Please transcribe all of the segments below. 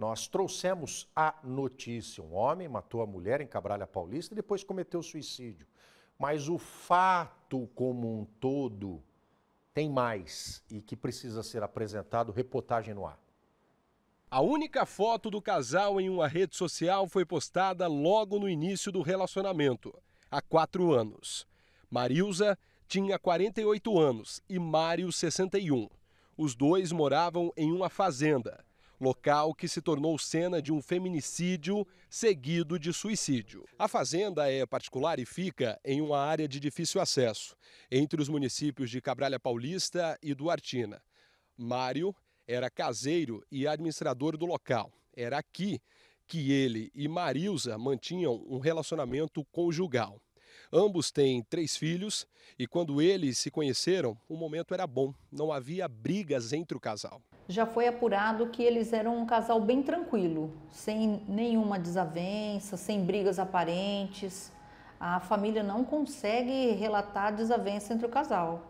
Nós trouxemos a notícia: um homem matou a mulher em Cabralha Paulista e depois cometeu suicídio. Mas o fato como um todo tem mais e que precisa ser apresentado. Reportagem no ar. A única foto do casal em uma rede social foi postada logo no início do relacionamento, há quatro anos. Marilza tinha 48 anos e Mário 61. Os dois moravam em uma fazenda local que se tornou cena de um feminicídio seguido de suicídio. A fazenda é particular e fica em uma área de difícil acesso, entre os municípios de Cabralha Paulista e Duartina. Mário era caseiro e administrador do local. Era aqui que ele e Marilza mantinham um relacionamento conjugal. Ambos têm três filhos e quando eles se conheceram, o momento era bom, não havia brigas entre o casal já foi apurado que eles eram um casal bem tranquilo, sem nenhuma desavença, sem brigas aparentes. A família não consegue relatar desavença entre o casal.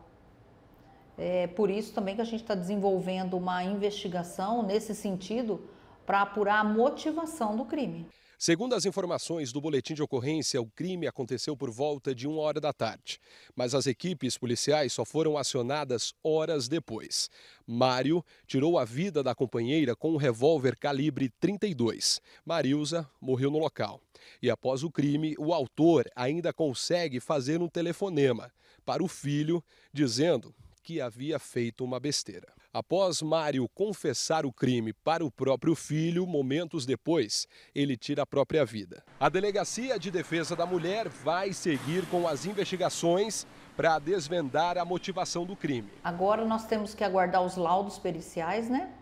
É por isso também que a gente está desenvolvendo uma investigação nesse sentido para apurar a motivação do crime. Segundo as informações do boletim de ocorrência, o crime aconteceu por volta de uma hora da tarde, mas as equipes policiais só foram acionadas horas depois. Mário tirou a vida da companheira com um revólver calibre 32. Marilza morreu no local. E após o crime, o autor ainda consegue fazer um telefonema para o filho, dizendo que havia feito uma besteira. Após Mário confessar o crime para o próprio filho, momentos depois, ele tira a própria vida. A Delegacia de Defesa da Mulher vai seguir com as investigações para desvendar a motivação do crime. Agora nós temos que aguardar os laudos periciais, né?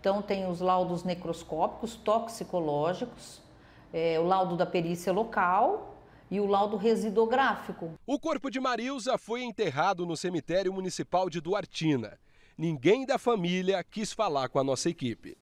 Então tem os laudos necroscópicos, toxicológicos, é, o laudo da perícia local e o laudo residográfico. O corpo de Marilza foi enterrado no cemitério municipal de Duartina ninguém da família quis falar com a nossa equipe.